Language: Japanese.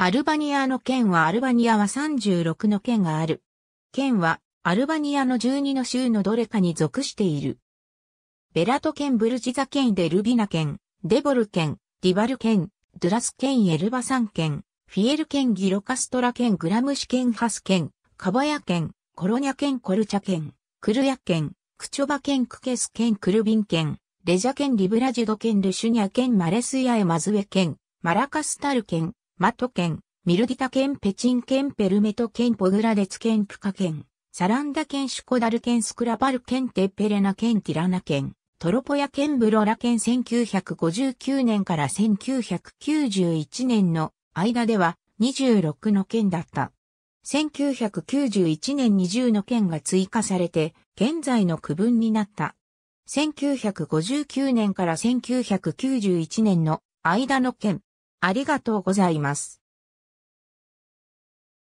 アルバニアの県はアルバニアは36の県がある。県はアルバニアの12の州のどれかに属している。ベラト県ブルジザ県デルビナ県、デボル県、ディバル県、ドゥラス県エルバサン県、フィエル県ギロカストラ県グラムシ県ハス県、カバヤ県、コロニャ県コルチャ県、クルヤ県、クチョバ県クケス県クルビン県、レジャ県リブラジド県ルシュニャ県マレスヤエマズエ県、マラカスタル県、マト県、ミルディタ県、ペチン県、ペルメト県、ポグラデツ県、プカ県、サランダ県、シュコダル県、スクラバル県、テッペレナ県、ティラナ県、トロポヤ県、ブロラ県1959年から1991年の間では26の県だった。1991年20の県が追加されて、現在の区分になった。1959年から1991年の間の県、ありがとうございます。